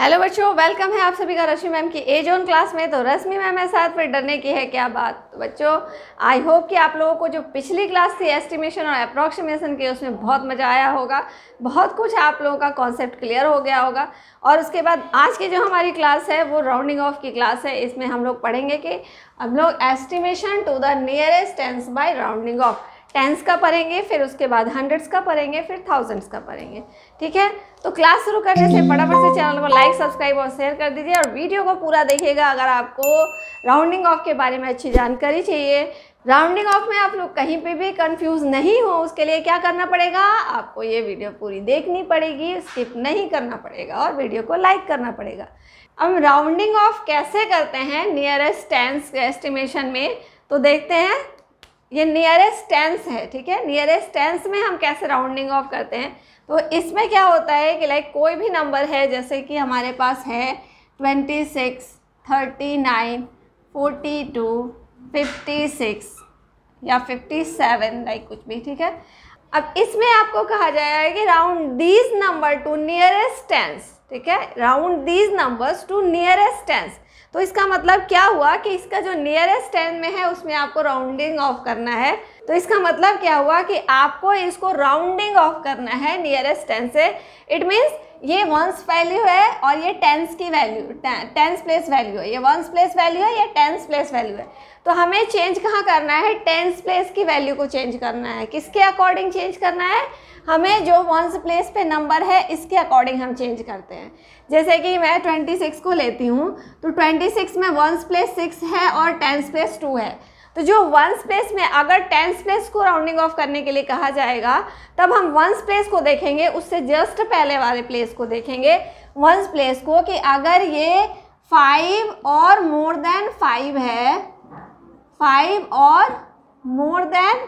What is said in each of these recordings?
Hello बच्चों welcome है आप सभी का रश्मि मैम की एज ऑन क्लास में तो रश्मि मैम है साथ फिर डरने की है क्या बात तो बच्चों आई होप कि आप लोगों को जो पिछली क्लास थी एस्टिमेशन और अप्रॉक्सीमेशन की उसमें बहुत मज़ा आया होगा बहुत कुछ आप लोगों का कॉन्सेप्ट क्लियर हो गया होगा और उसके बाद आज की जो हमारी क्लास है वो राउंडिंग ऑफ की क्लास है इसमें हम लोग पढ़ेंगे कि हम लोग estimation to the nearest tens by rounding off tens का पढ़ेंगे फिर उसके बाद हंड्रेड्स का पढ़ेंगे फिर थाउजेंड्स का पढ़ेंगे ठीक है तो क्लास शुरू करने से फटाफट से चैनल को लाइक सब्सक्राइब और शेयर कर दीजिए और वीडियो को पूरा देखिएगा अगर आपको राउंडिंग ऑफ के बारे में अच्छी जानकारी चाहिए राउंडिंग ऑफ में आप लोग कहीं पे भी कंफ्यूज नहीं हो उसके लिए क्या करना पड़ेगा आपको ये वीडियो पूरी देखनी पड़ेगी स्किप नहीं करना पड़ेगा और वीडियो को लाइक करना पड़ेगा हम राउंडिंग ऑफ कैसे करते हैं नियरेस्ट टेंस एस्टिमेशन में तो देखते हैं ये नियरेस्ट टेंस है ठीक है नियरेस्ट टेंस में हम कैसे राउंडिंग ऑफ करते हैं तो इसमें क्या होता है कि लाइक कोई भी नंबर है जैसे कि हमारे पास है twenty six thirty nine forty two fifty six या फिफ्टी सेवन लाइक कुछ भी ठीक है अब इसमें आपको कहा जाएगा कि round these number to nearest tens ठीक है round these numbers to nearest tens तो इसका मतलब क्या हुआ कि इसका जो नियरेस्ट टेन में है उसमें आपको राउंडिंग ऑफ करना है तो इसका मतलब क्या हुआ कि आपको इसको राउंडिंग ऑफ करना है नियरेस्ट टेन से इट मीन्स ये वंस वैल्यू है और ये टेंस की वैल्यू टेंस प्लेस वैल्यू है ये वंस प्लेस वैल्यू है या टेंस प्लेस वैल्यू है तो हमें चेंज कहाँ करना है टेंस प्लेस की वैल्यू को चेंज करना है किसके अकॉर्डिंग चेंज करना है हमें जो वंस प्लेस पे नंबर है इसके अकॉर्डिंग हम चेंज करते हैं जैसे कि मैं 26 को लेती हूँ तो 26 में वंस प्लेस सिक्स है और टेंस प्लेस टू है तो जो वंस प्लेस में अगर टेंथ प्लेस को राउंडिंग ऑफ करने के लिए कहा जाएगा तब हम वंस प्लेस को देखेंगे उससे जस्ट पहले वाले प्लेस को देखेंगे वंस प्लेस को कि अगर ये फाइव और मोर देन फाइव है फाइव और मोर देन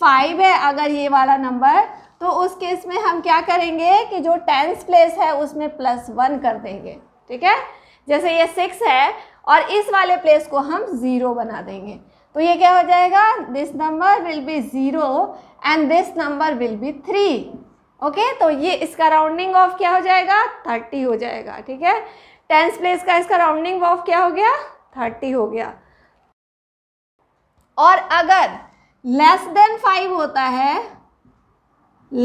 फाइव है अगर ये वाला नंबर तो उस केस में हम क्या करेंगे कि जो टेंस प्लेस है उसमें प्लस वन कर देंगे ठीक है जैसे ये सिक्स है और इस वाले प्लेस को हम ज़ीरो बना देंगे तो ये क्या हो जाएगा this number will be zero and this number will be three okay तो ये इसका राउंडिंग ऑफ क्या हो जाएगा थर्टी हो जाएगा ठीक है टेंस प्लेस का इसका राउंडिंग ऑफ क्या हो गया थर्टी हो गया और अगर लेस देन फाइव होता है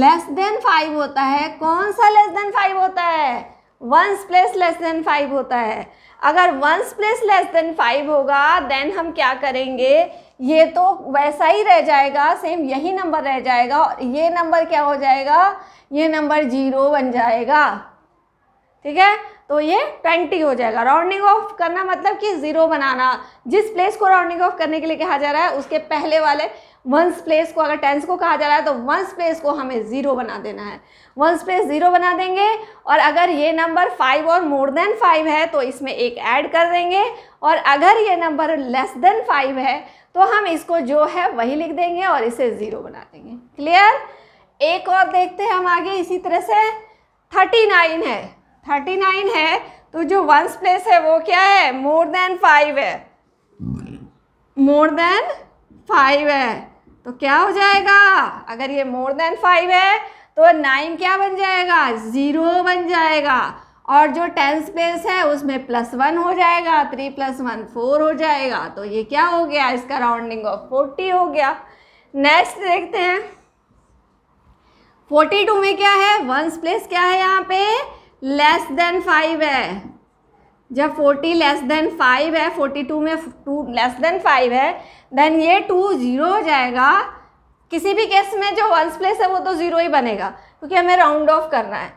लेस देन फाइव होता है कौन सा लेस देन फाइव होता है ones place less than five होता है अगर ones place less than five होगा देन हम क्या करेंगे ये तो वैसा ही रह जाएगा सेम यही नंबर रह जाएगा और ये नंबर क्या हो जाएगा ये नंबर जीरो बन जाएगा ठीक है तो ये ट्वेंटी हो जाएगा राउंडिंग ऑफ करना मतलब कि ज़ीरो बनाना जिस प्लेस को राउंडिंग ऑफ करने के लिए कहा जा रहा है उसके पहले वाले वंस प्लेस को अगर टेंस को कहा जा रहा है तो वंस प्लेस को हमें ज़ीरो बना देना है वंस प्लेस ज़ीरो बना देंगे और अगर ये नंबर फाइव और मोर देन फाइव है तो इसमें एक ऐड कर देंगे और अगर ये नंबर लेस देन फाइव है तो हम इसको जो है वही लिख देंगे और इसे ज़ीरो बना देंगे क्लियर एक और देखते हैं हम आगे इसी तरह से थर्टी नाइन है थर्टी नाइन है तो जो वंस प्लेस है वो क्या है मोर देन फाइव है मोर देन फाइव है तो क्या हो जाएगा अगर ये मोर देन फाइव है तो नाइन क्या बन जाएगा ज़ीरो बन जाएगा और जो टेंस स्पेस है उसमें प्लस वन हो जाएगा थ्री प्लस वन फोर हो जाएगा तो ये क्या हो गया इसका राउंडिंग ऑफ फोर्टी हो गया नेक्स्ट देखते हैं फोर्टी टू में क्या है वंस प्लेस क्या है यहाँ पे लेस देन फाइव है जब 40 लेस देन 5 है 42 में 2 लेस देन 5 है देन ये 2 ज़ीरो हो जाएगा किसी भी केस में जो वंस प्लेस है वो तो ज़ीरो ही बनेगा क्योंकि हमें राउंड ऑफ करना है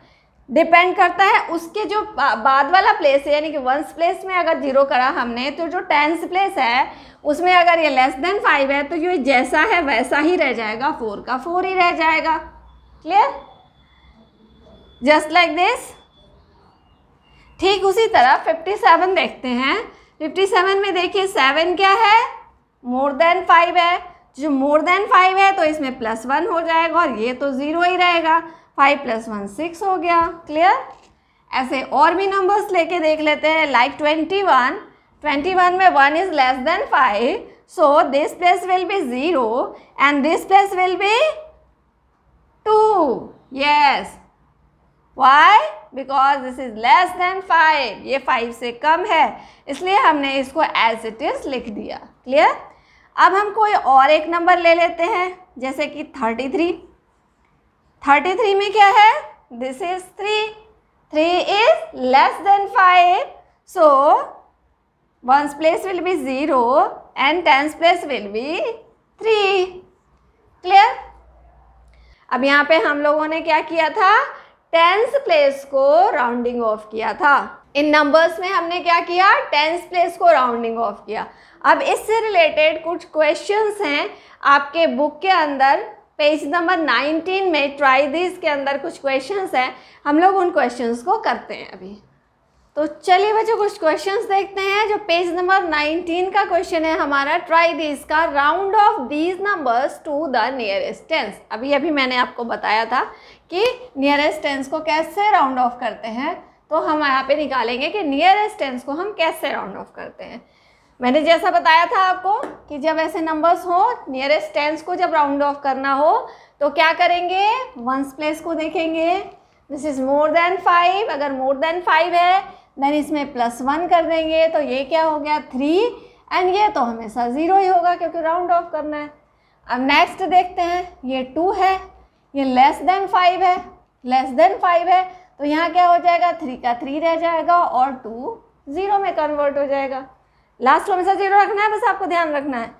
डिपेंड करता है उसके जो बाद वाला प्लेस है यानी कि वंस प्लेस में अगर जीरो करा हमने तो जो टेंस प्लेस है उसमें अगर ये लेस देन फाइव है तो ये जैसा है वैसा ही रह जाएगा फोर का फोर ही रह जाएगा क्लियर जस्ट लाइक दिस ठीक उसी तरह 57 देखते हैं 57 में देखिए सेवन क्या है मोर देन फाइव है जो मोर देन फाइव है तो इसमें प्लस वन हो जाएगा और ये तो ज़ीरो ही रहेगा फाइव प्लस वन सिक्स हो गया क्लियर ऐसे और भी नंबर्स लेके देख लेते हैं like twenty one twenty one में one is less than five so this place will be zero and this place will be two yes why because this is less than five ये five से कम है इसलिए हमने इसको as it is लिख दिया क्लियर अब हम कोई और एक नंबर ले लेते हैं जैसे कि थर्टी थ्री थर्टी थ्री में क्या है this is three three is less than five so ones place will be zero and tens place will be three clear अब यहाँ पे हम लोगों ने क्या किया था टेंस प्लेस को राउंडिंग ऑफ किया था इन नंबर्स में हमने क्या किया टेंस प्लेस को राउंडिंग ऑफ किया अब इससे रिलेटेड कुछ क्वेश्चंस हैं आपके बुक के अंदर पेज नंबर 19 में ट्राई दिस के अंदर कुछ क्वेश्चंस हैं हम लोग उन क्वेश्चंस को करते हैं अभी तो चलिए बच्चों कुछ क्वेश्चंस देखते हैं जो पेज नंबर 19 का क्वेश्चन है हमारा ट्राई दिस का round off these numbers to the nearest tens अभी अभी मैंने आपको बताया था कि नियरेस्ट टेंस को कैसे राउंड ऑफ करते हैं तो हम यहाँ पे निकालेंगे कि नियरेस्ट टेंस को हम कैसे राउंड ऑफ करते हैं मैंने जैसा बताया था आपको कि जब ऐसे नंबर्स हो नियरेस्ट टेंस को जब राउंड ऑफ करना हो तो क्या करेंगे वंस प्लेस को देखेंगे this is more than five अगर मोर देन फाइव है देन इसमें प्लस वन कर देंगे तो ये क्या हो गया थ्री एंड ये तो हमेशा ज़ीरो ही होगा क्योंकि राउंड ऑफ करना है अब नेक्स्ट देखते हैं ये टू है ये लेस देन फाइव है लेस देन फाइव है तो यहाँ क्या हो जाएगा थ्री का थ्री रह जाएगा और टू ज़ीरो में कन्वर्ट हो जाएगा लास्ट को हमेशा ज़ीरो रखना है बस आपको ध्यान रखना है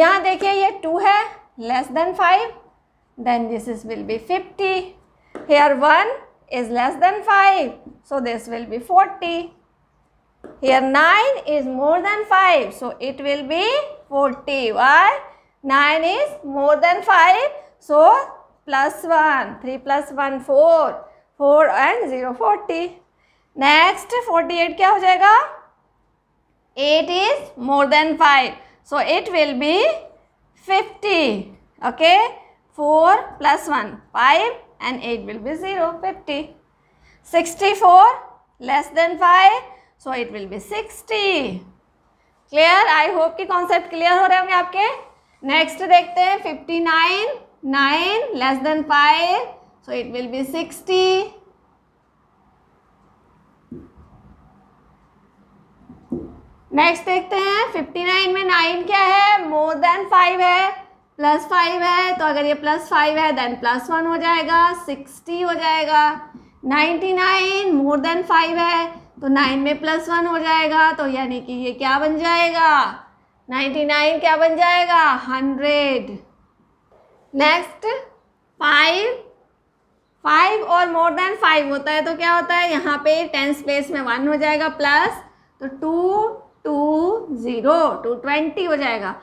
यहाँ देखिए ये टू है less than five then this is will be fifty here one is less than 5. So this will be 40. Here 9 is more than 5. So it will be 40. Why? 9 is more than 5. So plus 1. 3 plus 1 4. 4 and 0 40. Next 48 क्या हो जाएगा? 8 is more than 5. So it will be 50. Okay. 4 plus 1 5 and 8 will be 0, 50. 64 less than 5, so it will be 60. Clear I hope कि concept clear हो रहे होंगे आपके next देखते हैं fifty nine nine less than five so it will be sixty next देखते हैं fifty nine में नाइन क्या है मोर देन फाइव है प्लस फाइव है तो अगर ये प्लस फाइव है देन प्लस वन हो जाएगा सिक्सटी हो जाएगा ninety nine more than five है तो नाइन में प्लस वन हो जाएगा तो यानी कि ये क्या बन जाएगा नाइन्टी नाइन क्या बन जाएगा हंड्रेड नेक्स्ट फाइव फाइव और मोर देन फाइव होता है तो क्या होता है यहाँ पे टेंथ प्लेस में वन हो जाएगा प्लस तो two two zero to twenty हो जाएगा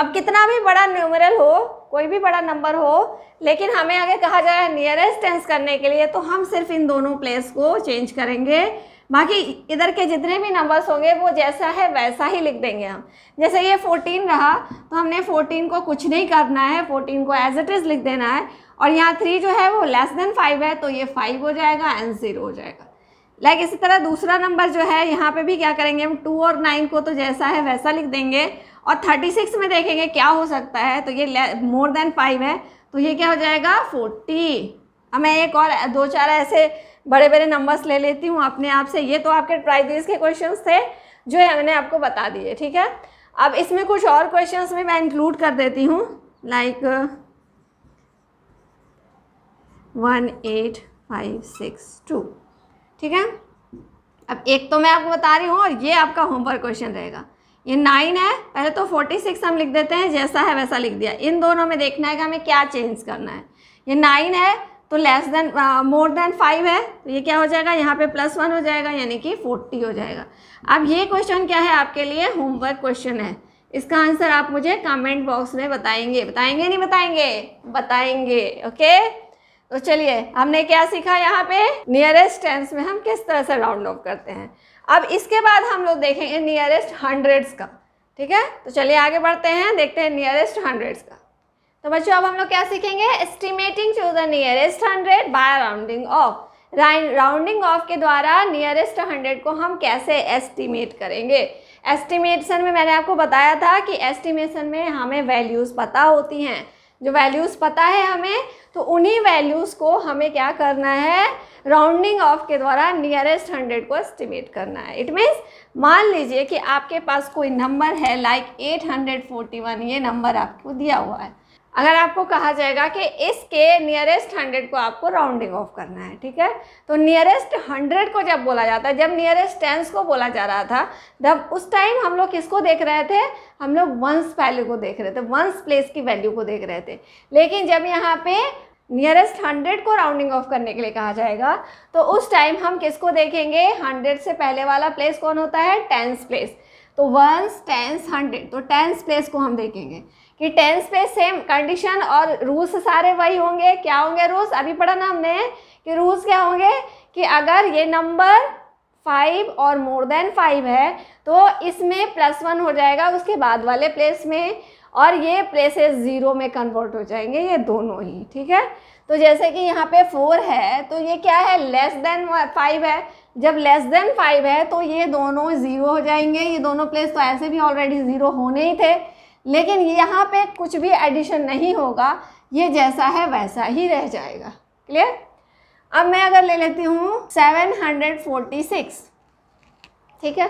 अब कितना भी बड़ा न्यूमरल हो कोई भी बड़ा नंबर हो लेकिन हमें अगर कहा जाए नियरेस्ट टेंस करने के लिए तो हम सिर्फ इन दोनों प्लेस को चेंज करेंगे बाकी इधर के जितने भी नंबर्स होंगे वो जैसा है वैसा ही लिख देंगे हम जैसे ये 14 रहा तो हमने 14 को कुछ नहीं करना है 14 को एज इट इज़ लिख देना है और यहाँ थ्री जो है वो लेस देन फाइव है तो ये फाइव हो जाएगा एंड ज़ीरो हो जाएगा लाइक इसी तरह दूसरा नंबर जो है यहाँ पे भी क्या करेंगे हम टू और नाइन को तो जैसा है वैसा लिख देंगे और 36 में देखेंगे क्या हो सकता है तो ये मोर देन फाइव है तो ये क्या हो जाएगा 40 अब मैं एक और दो चार ऐसे बड़े बड़े नंबर्स ले लेती हूँ अपने आप से ये तो आपके प्राइजेस के क्वेश्चंस थे जो है मैंने आपको बता दिए ठीक है अब इसमें कुछ और क्वेश्चंस में मैं इंक्लूड कर देती हूँ like one eight five six two ठीक है अब एक तो मैं आपको बता रही हूँ और ये आपका होमवर्क क्वेश्चन रहेगा ये नाइन है पहले तो फोर्टी सिक्स हम लिख देते हैं जैसा है वैसा लिख दिया इन दोनों में देखना है कि हमें क्या चेंज करना है ये नाइन है तो less than more than five है तो ये क्या हो जाएगा यहाँ पे प्लस वन हो जाएगा यानी कि फोर्टी हो जाएगा अब ये क्वेश्चन क्या है आपके लिए होमवर्क क्वेश्चन है इसका आंसर आप मुझे कमेंट बॉक्स में बताएंगे बताएंगे नहीं बताएंगे बताएंगे ओके तो चलिए हमने क्या सीखा यहाँ पे नियरेस्ट टेंस में हम किस तरह से राउंड ऑफ करते हैं अब इसके बाद हम लोग देखेंगे नियरेस्ट हंड्रेड्स का ठीक है तो चलिए आगे बढ़ते हैं देखते हैं नियरेस्ट हंड्रेड्स का तो बच्चों अब हम लोग क्या सीखेंगे estimating to the nearest hundred by rounding off rounding off के द्वारा नियरेस्ट हंड्रेड को हम कैसे एस्टिमेट करेंगे एस्टिमेशन में मैंने आपको बताया था कि एस्टिमेशन में हमें वैल्यूज़ पता होती हैं जो वैल्यूज़ पता है हमें तो उन्हीं वैल्यूज़ को हमें क्या करना है राउंडिंग ऑफ के द्वारा नियरेस्ट हंड्रेड को एस्टिमेट करना है इट मीन्स मान लीजिए कि आपके पास कोई नंबर है लाइक like 841 ये नंबर आपको दिया हुआ है अगर आपको कहा जाएगा कि इसके नियरेस्ट हंड्रेड को आपको राउंडिंग ऑफ करना है ठीक है तो नियरेस्ट हंड्रेड को जब बोला जाता है जब नियरेस्ट टेंस को बोला जा रहा था तब उस टाइम हम लोग किसको देख रहे थे हम लोग वंस वैल्यू को देख रहे थे वंस प्लेस की वैल्यू को देख रहे थे लेकिन जब यहाँ पे नियरेस्ट हंड्रेड को राउंडिंग ऑफ करने के लिए कहा जाएगा तो उस टाइम हम किसको देखेंगे हंड्रेड से पहले वाला प्लेस कौन होता है टेंस प्लेस तो वंस टेंस हंड्रेड तो टेंस प्लेस को हम देखेंगे कि टेंस पे सेम कंडीशन और रूल्स सारे वही होंगे क्या होंगे रूल्स अभी पढ़ा ना हमने कि रूल्स क्या होंगे कि अगर ये नंबर फाइव और मोर देन फाइव है तो इसमें प्लस वन हो जाएगा उसके बाद वाले प्लेस में और ये प्लेसेस ज़ीरो में कन्वर्ट हो जाएंगे ये दोनों ही ठीक है तो जैसे कि यहाँ पे फोर है तो ये क्या है लेस देन फाइव है जब लेस देन फाइव है तो ये दोनों ज़ीरो हो जाएंगे ये दोनों प्लेस तो ऐसे भी ऑलरेडी ज़ीरो होने ही थे लेकिन यहाँ पे कुछ भी एडिशन नहीं होगा ये जैसा है वैसा ही रह जाएगा क्लियर अब मैं अगर ले लेती हूँ सेवन हंड्रेड फोर्टी सिक्स ठीक है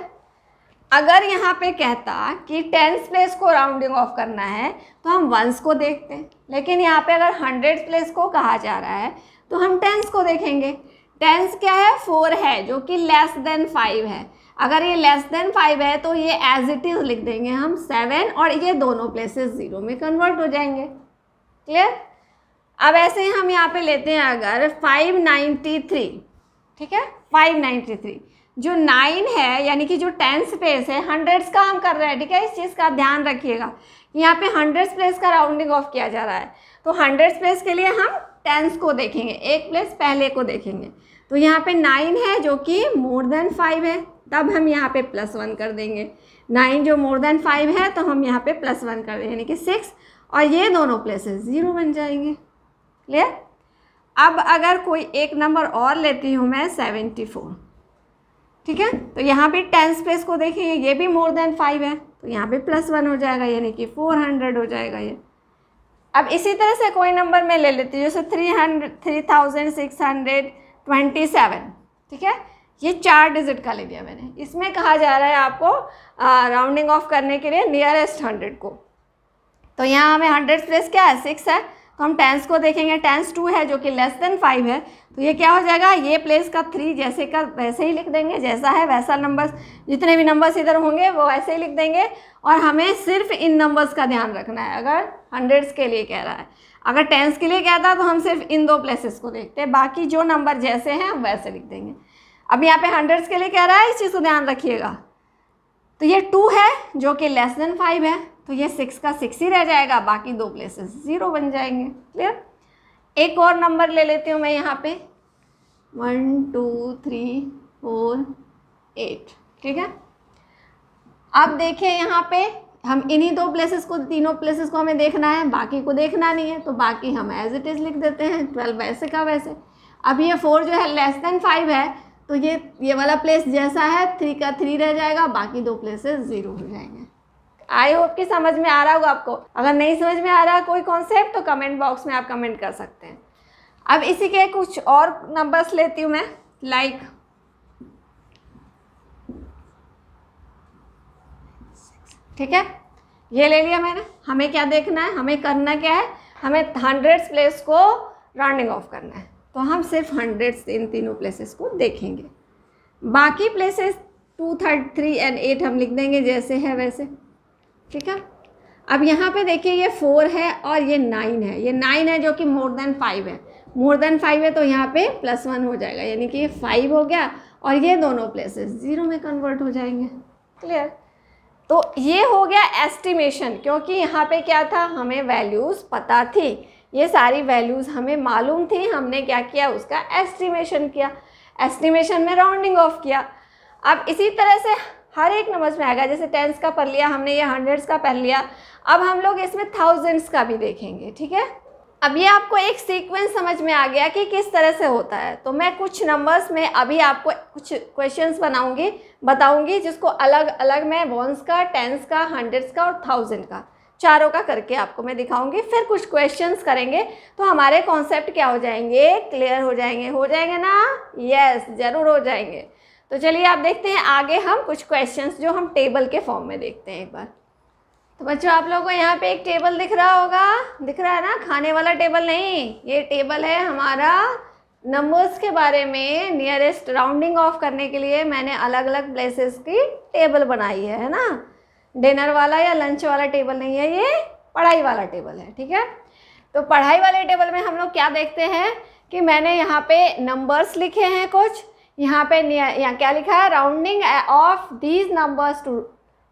अगर यहाँ पे कहता कि टेंथ प्लेस को राउंडिंग ऑफ करना है तो हम वंस को देखते हैं लेकिन यहाँ पे अगर हंड्रेड प्लेस को कहा जा रहा है तो हम टेंस को देखेंगे टेंस क्या है फोर है जो कि लेस देन फाइव है अगर ये लेस देन फाइव है तो ये एज इट इज़ लिख देंगे हम सेवन और ये दोनों प्लेसेस ज़ीरो में कन्वर्ट हो जाएंगे क्लियर अब ऐसे ही हम यहाँ पे लेते हैं अगर फाइव नाइन्टी थ्री ठीक है फाइव नाइन्टी थ्री जो नाइन है यानी कि जो टेंस प्लेस है हंड्रेड्स का हम कर रहे हैं ठीक है इस चीज़ का ध्यान रखिएगा यहाँ पे हंड्रेड्स प्लेस का राउंडिंग ऑफ किया जा रहा है तो हंड्रेड्स प्लेस के लिए हम टेंस को देखेंगे एक प्लेस पहले को देखेंगे तो यहाँ पे नाइन है जो कि मोर देन फाइव है तब हम यहाँ पे प्लस वन कर देंगे नाइन जो मोर देन फाइव है तो हम यहाँ पे प्लस वन कर देंगे यानी कि सिक्स और ये दोनों प्लेसेस ज़ीरो बन जाएंगे क्लियर अब अगर कोई एक नंबर और लेती हूँ मैं सेवेंटी फोर ठीक है तो यहाँ पे टेन स्पेस को देखेंगे ये भी मोर देन फाइव है तो यहाँ पे प्लस वन हो जाएगा यानी कि फोर हंड्रेड हो जाएगा ये अब इसी तरह से कोई नंबर मैं ले लेती हूँ जैसे three hundred three thousand six hundred twenty seven ठीक है ये चार डिजिट का ले लिया मैंने इसमें कहा जा रहा है आपको राउंडिंग ऑफ करने के लिए नियरेस्ट हंड्रेड को तो यहाँ हमें हंड्रेड प्लेस क्या है सिक्स है तो हम टेंस को देखेंगे टेंस टू है जो कि लेस देन फाइव है तो ये क्या हो जाएगा ये प्लेस का थ्री जैसे का वैसे ही लिख देंगे जैसा है वैसा नंबर्स जितने भी नंबर्स इधर होंगे वो वैसे ही लिख देंगे और हमें सिर्फ इन नंबर्स का ध्यान रखना है अगर हंड्रेड्स के लिए कह रहा है अगर टेंस के लिए कहता है तो हम सिर्फ इन दो प्लेसेस को देखते हैं बाकी जो नंबर जैसे हैं हम वैसे लिख देंगे अब यहाँ पे हंड्रेड्स के लिए कह रहा है इस चीज़ को ध्यान रखिएगा तो ये टू है जो कि लेस देन फाइव है तो ये सिक्स का सिक्स ही रह जाएगा बाकी दो प्लेसेस ज़ीरो बन जाएंगे क्लियर एक और नंबर ले लेती हूँ मैं यहाँ पे one two three four eight ठीक है अब देखिए यहाँ पे हम इन्हीं दो प्लेसेस को तीनों प्लेसेस को हमें देखना है बाकी को देखना नहीं है तो बाकी हम एज इट इज़ लिख देते हैं ट्वेल्व वैसे का वैसे अब ये फोर जो है लेस देन फाइव है तो ये ये वाला प्लेस जैसा है थ्री का थ्री रह जाएगा बाकी दो प्लेसेस ज़ीरो हो जाएंगे आई होप कि समझ में आ रहा होगा आपको अगर नहीं समझ में आ रहा कोई कॉन्सेप्ट तो कमेंट बॉक्स में आप कमेंट कर सकते हैं अब इसी के कुछ और नंबर्स लेती हूँ मैं लाइक like, ठीक है ये ले लिया मैंने हमें क्या देखना है हमें करना क्या है हमें हंड्रेड प्लेस को राउंडिंग ऑफ करना है तो हम सिर्फ हंड्रेड इन तीनों प्लेसेस को देखेंगे बाकी places to third three and eight हम लिख देंगे जैसे है वैसे ठीक है अब यहाँ पे देखिए ये फोर है और ये नाइन है ये नाइन है जो कि मोर देन फाइव है मोर देन फाइव है तो यहाँ पे प्लस वन हो जाएगा यानी कि ये फाइव हो गया और ये दोनों प्लेसेस ज़ीरो में कन्वर्ट हो जाएंगे क्लियर तो ये हो गया एस्टिमेशन क्योंकि यहाँ पे क्या था हमें वैल्यूज़ पता थी ये सारी वैल्यूज़ हमें मालूम थी हमने क्या किया उसका एस्टिमेशन किया एस्टिमेशन में राउंडिंग ऑफ किया अब इसी तरह से हर एक नंबर्स में आएगा जैसे टेंस का पढ़ लिया हमने ये हंड्रेड्स का पढ़ लिया अब हम लोग इसमें थाउजेंड्स का भी देखेंगे ठीक है अब ये आपको एक सीक्वेंस समझ में आ गया कि किस तरह से होता है तो मैं कुछ नंबर्स में अभी आपको कुछ क्वेश्चंस बनाऊंगी बताऊंगी जिसको अलग अलग मैं वंस का टेंस का हंड्रेड्स का और थाउजेंड का चारों का करके आपको मैं दिखाऊंगी फिर कुछ क्वेश्चंस करेंगे तो हमारे कॉन्सेप्ट क्या हो जाएंगे क्लियर हो जाएंगे हो जाएंगे ना यस ज़रूर हो जाएंगे तो चलिए आप देखते हैं आगे हम कुछ क्वेश्चंस जो हम टेबल के फॉर्म में देखते हैं एक बार तो बच्चों आप लोगों को यहाँ पे एक टेबल दिख रहा होगा दिख रहा है ना खाने वाला टेबल नहीं ये टेबल है हमारा नंबर्स के बारे में नियरेस्ट राउंडिंग ऑफ करने के लिए मैंने अलग अलग प्लेसेस की टेबल बनाई है है ना डिनर वाला या लंच वाला टेबल नहीं है ये पढ़ाई वाला टेबल है ठीक है तो पढ़ाई वाले टेबल में हम लोग क्या देखते हैं कि मैंने यहाँ पे नंबर्स लिखे हैं कुछ यहाँ पे यहाँ क्या लिखा है rounding off these numbers to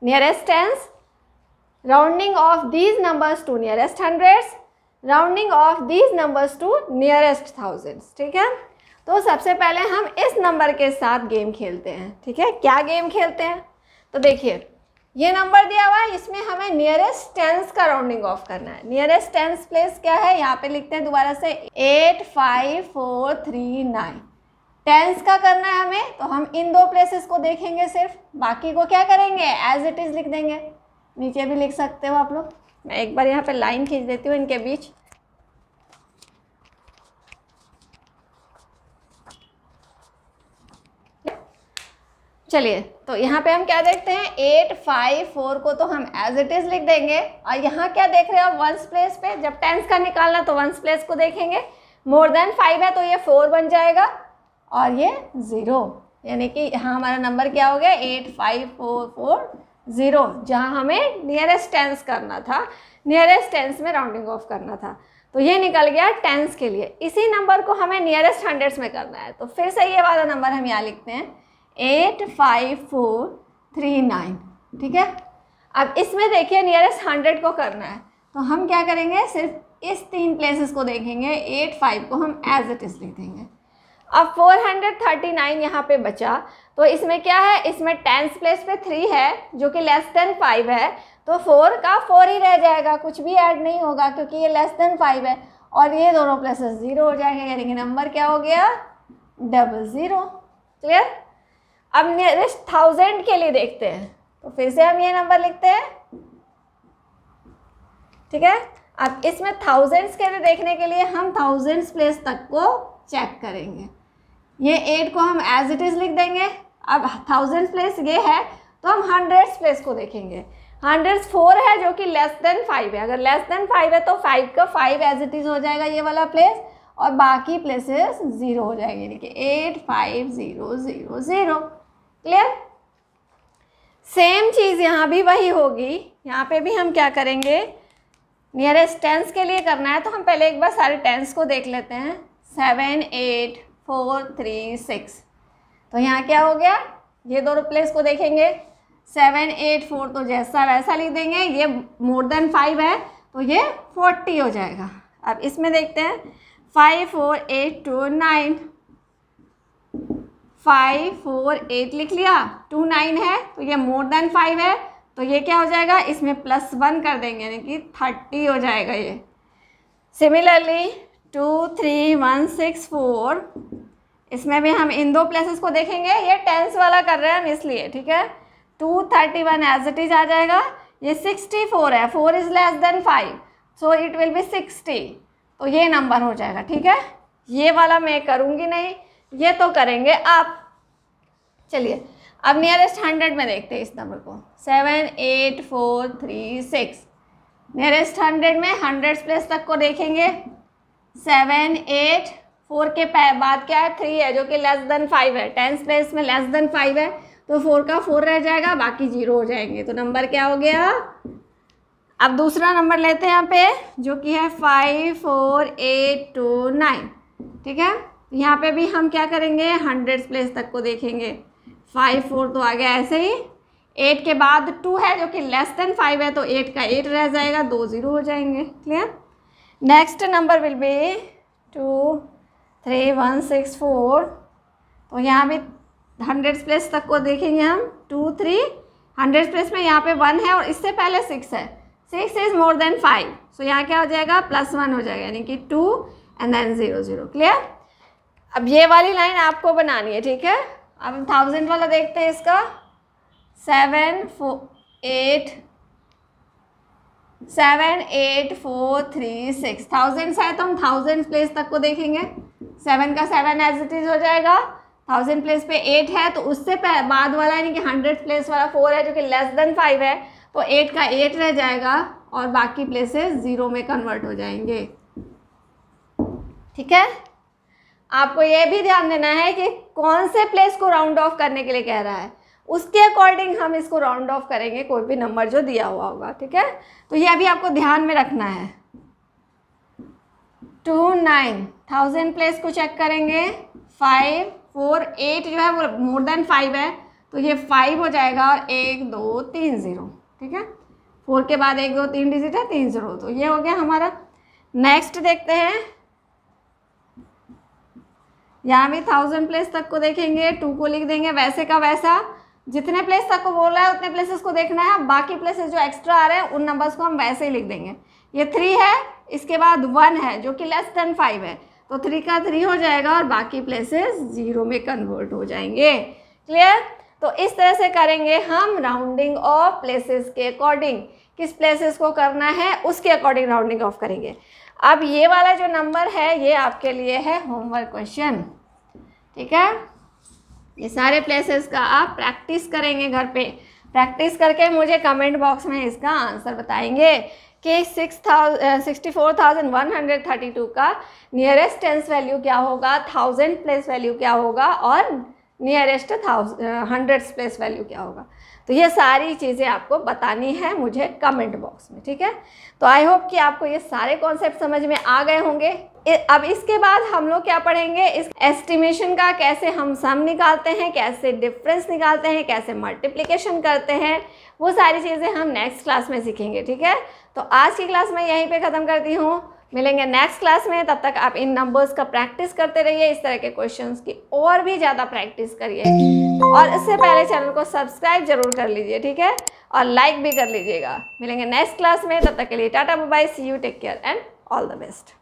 nearest tens rounding off these numbers to nearest hundreds rounding off these numbers to nearest thousands ठीक है तो सबसे पहले हम इस नंबर के साथ गेम खेलते हैं ठीक है क्या गेम खेलते हैं तो देखिए ये नंबर दिया हुआ है इसमें हमें नियरेस्ट टेंस का राउंडिंग ऑफ करना है नियरेस्ट टेंस प्लेस क्या है यहाँ पे लिखते हैं दोबारा से eight five four three nine tens का करना है हमें तो हम इन दो प्लेसेस को देखेंगे सिर्फ बाकी को क्या करेंगे एज इट इज़ लिख देंगे नीचे भी लिख सकते हो आप लोग मैं एक बार यहाँ पे लाइन खींच देती हूँ इनके बीच चलिए तो यहाँ पे हम क्या देखते हैं एट फाइव फोर को तो हम एज इट इज़ लिख देंगे और यहाँ क्या देख रहे हो आप वंस प्लेस पे जब टेंस का निकालना तो वंस प्लेस को देखेंगे मोर देन फाइव है तो ये फोर बन जाएगा और ये ज़ीरो यानी कि यहाँ हमारा नंबर क्या हो गया eight five four four zero जहाँ हमें नियरेस्ट टेंस करना था नियरेस्ट टेंस में राउंडिंग ऑफ करना था तो ये निकल गया टेंस के लिए इसी नंबर को हमें नियरेस्ट हंड्रेड्स में करना है तो फिर से ये वाला नंबर हम यहाँ लिखते हैं eight five four three nine ठीक है अब इसमें देखिए नियरेस्ट हंड्रेड को करना है तो हम क्या करेंगे सिर्फ इस तीन प्लेसेस को देखेंगे एट फाइव को हम एज इट इज़ लिख देंगे अब नाइन यहाँ पर बचा तो इसमें क्या है इसमें टेंथ प्लेस पे थ्री है जो कि लेस देन फाइव है तो फोर का फोर ही रह जाएगा कुछ भी ऐड नहीं होगा क्योंकि ये लेस देन फाइव है और ये दोनों प्लेसेस ज़ीरो हो जाएंगे यानी कि नंबर क्या हो गया डबल ज़ीरो क्लियर अब नियरेस्ट थाउजेंड के लिए देखते हैं तो फिर से हम ये नंबर लिखते हैं ठीक है अब इसमें थाउजेंड्स के लिए देखने के लिए हम थाउजेंड्स प्लेस तक को चेक करेंगे ये एट को हम एज इट इज़ लिख देंगे अब थाउजेंड प्लेस ये है तो हम हंड्रेड्स प्लेस को देखेंगे हंड्रेड्स फोर है जो कि लेस देन फाइव है अगर लेस देन फाइव है तो फाइव का फाइव एज इट इज़ हो जाएगा ये वाला प्लेस और बाकी प्लेसेस ज़ीरो हो जाएंगे देखिए eight five zero zero zero clear same चीज़ यहाँ भी वही होगी यहाँ पे भी हम क्या करेंगे नियरेस्ट टेंस के लिए करना है तो हम पहले एक बार सारे टेंस को देख लेते हैं seven eight four three six तो यहाँ क्या हो गया ये दो रिप्लेस को देखेंगे सेवन एट फोर तो जैसा वैसा लिख देंगे ये मोर देन फाइव है तो ये फोर्टी हो जाएगा अब इसमें देखते हैं five four eight two nine five four eight लिख लिया टू नाइन है तो ये मोर देन फाइव है तो ये क्या हो जाएगा इसमें प्लस वन कर देंगे यानी कि थर्टी हो जाएगा ये similarly two three one six four इसमें भी हम इन दो प्लेसेस को देखेंगे ये टेंस वाला कर रहे हैं हम इसलिए ठीक है two thirty one as it is आ जाएगा ये सिक्सटी फोर है four is less than five so it will be sixty तो ये नंबर हो जाएगा ठीक है ये वाला मैं करूँगी नहीं ये तो करेंगे आप चलिए अब नियरेस्ट हंड्रेड में देखते हैं इस नंबर को seven eight four three six nearest hundred में हंड्रेड प्लेस तक को देखेंगे सेवन एट फोर के बाद क्या है थ्री है जो कि लेस देन फाइव है टेंस प्लेस में लेस देन फाइव है तो फोर का फोर रह जाएगा बाकी जीरो हो जाएंगे तो नंबर क्या हो गया अब दूसरा नंबर लेते हैं यहाँ पे जो कि है five four eight two nine ठीक है यहाँ पे भी हम क्या करेंगे हंड्रेड प्लेस तक को देखेंगे फाइव फोर तो आ गया ऐसे ही एट के बाद टू है जो कि लेस देन फाइव है तो एट का एट रह जाएगा दो ज़ीरो हो जाएंगे clear next number will be two three one six four तो यहाँ भी हंड्रेड प्लेस तक को देखेंगे हम टू थ्री हंड्रेड प्लेस में यहाँ पे वन है और इससे पहले सिक्स है six is more than five so यहाँ क्या हो जाएगा प्लस वन हो जाएगा यानी कि two and then zero zero clear अब ये वाली लाइन आपको बनानी है ठीक है अब हम थाउजेंड वाला देखते हैं इसका seven four eight seven eight four three six thousands है तो हम थाउजेंड प्लेस तक को देखेंगे सेवन का सेवन एज इट इज हो जाएगा थाउजेंड प्लेस पे एट है तो उससे बाद वाला यानी कि हंड्रेड प्लेस वाला फोर है जो कि लेस देन फाइव है तो एट का एट रह जाएगा और बाकी प्लेसेस ज़ीरो में कन्वर्ट हो जाएंगे ठीक है आपको ये भी ध्यान देना है कि कौन से प्लेस को राउंड ऑफ करने के लिए कह रहा है उसके अकॉर्डिंग हम इसको राउंड ऑफ करेंगे कोई भी नंबर जो दिया हुआ होगा ठीक है तो ये अभी आपको ध्यान में रखना है टू नाइन थाउजेंड प्लेस को चेक करेंगे फाइव फोर एट जो है वो मोर देन फाइव है तो ये फाइव हो जाएगा और एक दो तीन ज़ीरो ठीक है फोर के बाद एक दो तीन डिजिट है तीन ज़ीरो तो ये हो गया हमारा नेक्स्ट देखते हैं यहाँ भी थाउजेंड प्लेस तक को देखेंगे टू को लिख देंगे वैसे का वैसा जितने प्लेस तक को बोल रहा है उतने प्लेसेस को देखना है बाकी प्लेसेस जो एक्स्ट्रा आ रहे हैं उन नंबर्स को हम वैसे ही लिख देंगे ये थ्री है इसके बाद वन है जो कि लेस देन फाइव है तो थ्री का थ्री हो जाएगा और बाकी प्लेसेस जीरो में कन्वर्ट हो जाएंगे क्लियर तो इस तरह से करेंगे हम राउंडिंग ऑफ प्लेसेस के अकॉर्डिंग किस प्लेसेस को करना है उसके अकॉर्डिंग राउंडिंग ऑफ करेंगे अब ये वाला जो नंबर है ये आपके लिए है होमवर्क क्वेश्चन ठीक है ये सारे प्लेसेस का आप प्रैक्टिस करेंगे घर पे प्रैक्टिस करके मुझे कमेंट बॉक्स में इसका आंसर बताएंगे कि six thou sixty four thousand one hundred thirty two का नियरेस्ट टेंस वैल्यू क्या होगा थाउजेंड प्लेस वैल्यू क्या होगा और nearest thousand hundred space value क्या होगा तो ये सारी चीज़ें आपको बतानी है मुझे कमेंट बॉक्स में ठीक है तो आई होप कि आपको ये सारे कॉन्सेप्ट समझ में आ गए होंगे अब इसके बाद हम लोग क्या पढ़ेंगे इस एस्टिमेशन का कैसे हम सम निकालते हैं कैसे डिफरेंस निकालते हैं कैसे मल्टीप्लिकेशन करते हैं वो सारी चीज़ें हम नेक्स्ट क्लास में सीखेंगे ठीक है तो आज की क्लास मैं यहीं पर ख़त्म करती हूँ मिलेंगे नेक्स्ट क्लास में तब तक आप इन नंबर्स का प्रैक्टिस करते रहिए इस तरह के क्वेश्चंस की और भी ज़्यादा प्रैक्टिस करिए और इससे पहले चैनल को सब्सक्राइब जरूर कर लीजिए ठीक है और लाइक भी कर लीजिएगा मिलेंगे नेक्स्ट क्लास में तब तक के लिए tata mobile see you take care and all the best